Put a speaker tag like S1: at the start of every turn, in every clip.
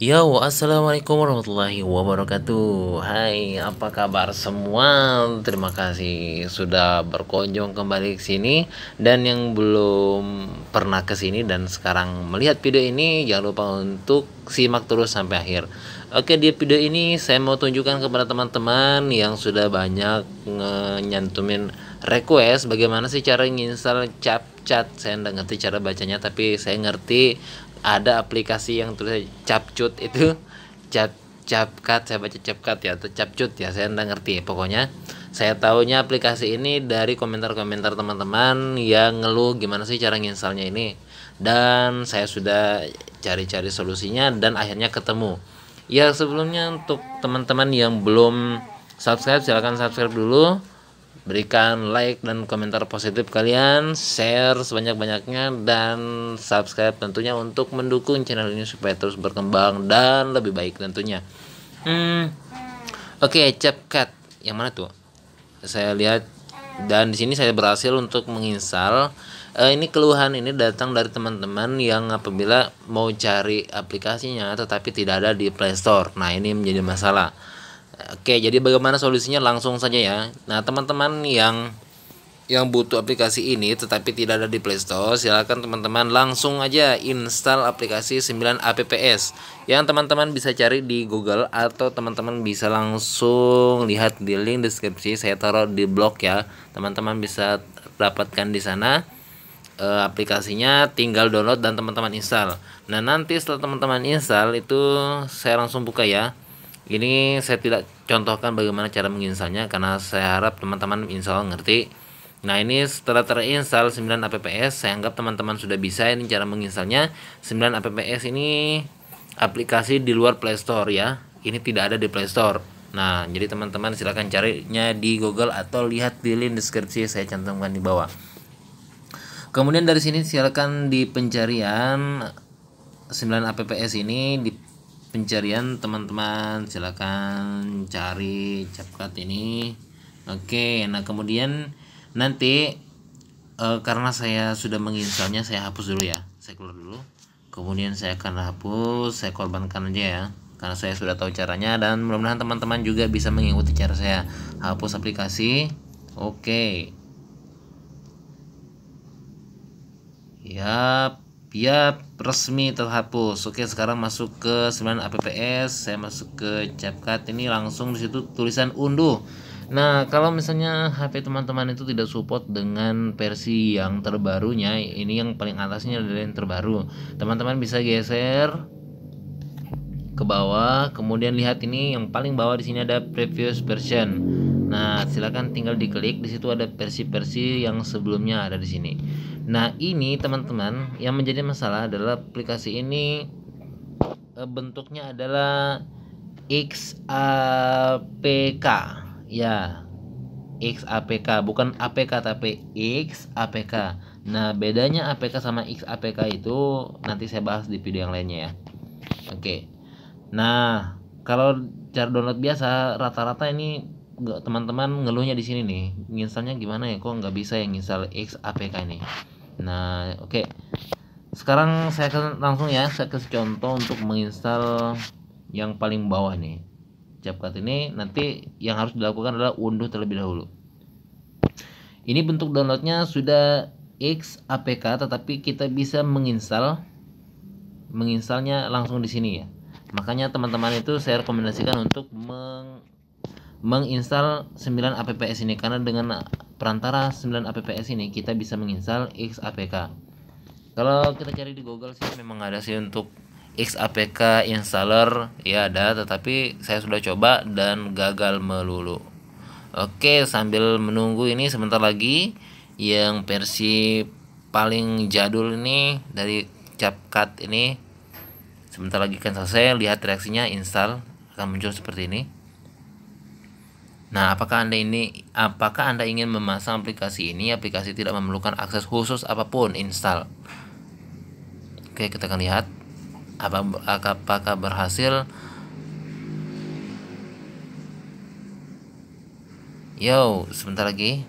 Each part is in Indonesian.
S1: Yo, assalamualaikum warahmatullahi wabarakatuh. Hai, apa kabar semua? Terima kasih sudah berkunjung kembali ke sini dan yang belum pernah ke sini dan sekarang melihat video ini jangan lupa untuk simak terus sampai akhir. Oke, di video ini saya mau tunjukkan kepada teman-teman yang sudah banyak nyantumin request bagaimana sih cara nginstal chat. Saya nggak ngerti cara bacanya tapi saya ngerti ada aplikasi yang tulis capcut itu cap capcut saya baca capcut ya atau capcut ya saya nggak ngerti ya pokoknya saya tahunya aplikasi ini dari komentar-komentar teman-teman yang ngeluh gimana sih cara nginstalnya ini dan saya sudah cari-cari solusinya dan akhirnya ketemu ya sebelumnya untuk teman-teman yang belum subscribe silahkan subscribe dulu berikan like dan komentar positif kalian, share sebanyak-banyaknya dan subscribe tentunya untuk mendukung channel ini supaya terus berkembang dan lebih baik tentunya. Hmm. Oke, okay, CapCut. Yang mana tuh? Saya lihat dan di sini saya berhasil untuk menginstal e, ini keluhan ini datang dari teman-teman yang apabila mau cari aplikasinya tetapi tidak ada di playstore Nah, ini menjadi masalah. Oke, jadi bagaimana solusinya langsung saja ya. Nah, teman-teman yang yang butuh aplikasi ini tetapi tidak ada di Play Store, silakan teman-teman langsung aja install aplikasi 9APPS yang teman-teman bisa cari di Google atau teman-teman bisa langsung lihat di link deskripsi saya taruh di blog ya. Teman-teman bisa dapatkan di sana e, aplikasinya tinggal download dan teman-teman install. Nah, nanti setelah teman-teman install itu saya langsung buka ya ini saya tidak contohkan bagaimana cara menginstalnya karena saya harap teman-teman install ngerti nah ini setelah terinstall 9 apps saya anggap teman-teman sudah bisa ini cara menginstalnya 9 apps ini aplikasi di luar Play Store ya ini tidak ada di Play Store nah jadi teman-teman silahkan carinya di Google atau lihat di link deskripsi saya cantumkan di bawah kemudian dari sini silahkan di pencarian 9 apps ini di pencarian teman-teman silakan cari capcut ini oke nah kemudian nanti e, karena saya sudah menginstalnya saya hapus dulu ya saya keluar dulu kemudian saya akan hapus saya korbankan aja ya karena saya sudah tahu caranya dan mudah-mudahan teman-teman juga bisa mengikuti cara saya hapus aplikasi oke yap biar resmi terhapus oke sekarang masuk ke 9 apps saya masuk ke CapCut ini langsung disitu tulisan unduh Nah, kalau misalnya HP teman-teman itu tidak support dengan versi yang terbarunya, ini yang paling atasnya adalah yang terbaru. Teman-teman bisa geser ke bawah, kemudian lihat ini yang paling bawah di sini ada previous version. Nah, silakan tinggal diklik. Di situ ada versi-versi yang sebelumnya ada di sini. Nah, ini teman-teman yang menjadi masalah adalah aplikasi ini eh, bentuknya adalah XAPK. Ya. XAPK bukan APK tapi XAPK. Nah, bedanya APK sama XAPK itu nanti saya bahas di video yang lainnya ya. Oke. Nah, kalau cara download biasa rata-rata ini teman-teman ngeluhnya di sini nih nginstalnya gimana ya kok nggak bisa yang install X APK ini nah oke okay. sekarang saya akan langsung ya saya kasih contoh untuk menginstal yang paling bawah nih capcut ini nanti yang harus dilakukan adalah unduh terlebih dahulu ini bentuk downloadnya sudah X APK tetapi kita bisa menginstal menginstalnya langsung di sini ya makanya teman-teman itu saya rekomendasikan untuk meng menginstal 9 apps ini karena dengan perantara 9 apps ini kita bisa menginstal xapk kalau kita cari di google sih memang ada sih untuk xapk installer ya ada tetapi saya sudah coba dan gagal melulu oke sambil menunggu ini sebentar lagi yang versi paling jadul ini dari CapCut ini sebentar lagi kan selesai lihat reaksinya install akan muncul seperti ini Nah, apakah Anda ini apakah Anda ingin memasang aplikasi ini? Aplikasi tidak memerlukan akses khusus apapun install. Oke, kita akan lihat apa apakah berhasil Yo, sebentar lagi.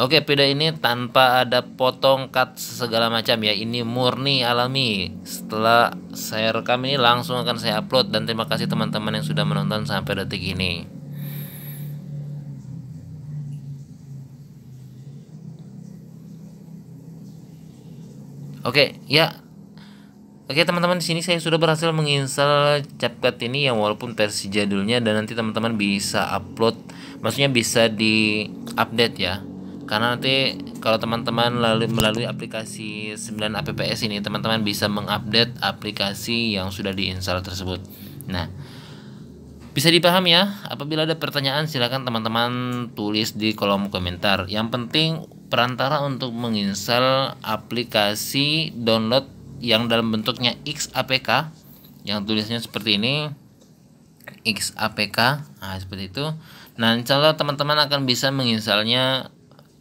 S1: Oke, video ini tanpa ada potong cut segala macam ya. Ini murni alami. Setelah saya rekam ini langsung akan saya upload dan terima kasih teman-teman yang sudah menonton sampai detik ini. Oke, okay, ya. Oke, okay, teman-teman, di sini saya sudah berhasil menginstal CapCut ini yang walaupun versi jadulnya dan nanti teman-teman bisa upload, maksudnya bisa di-update ya. Karena nanti kalau teman-teman lalu melalui aplikasi 9 APPS ini, teman-teman bisa mengupdate aplikasi yang sudah diinstal tersebut. Nah, bisa dipaham ya? Apabila ada pertanyaan silahkan teman-teman tulis di kolom komentar. Yang penting perantara untuk menginstal aplikasi download yang dalam bentuknya XAPK yang tulisnya seperti ini XAPK nah, seperti itu. Nah, insya Allah teman-teman akan bisa menginstalnya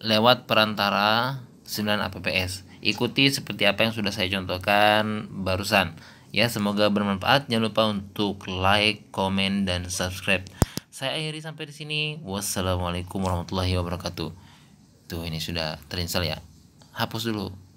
S1: lewat perantara 9 APPS. Ikuti seperti apa yang sudah saya contohkan barusan. Ya, semoga bermanfaat. Jangan lupa untuk like, komen, dan subscribe. Saya akhiri sampai di sini. Wassalamualaikum warahmatullahi wabarakatuh. Tuh, ini sudah terinstall ya. Hapus dulu.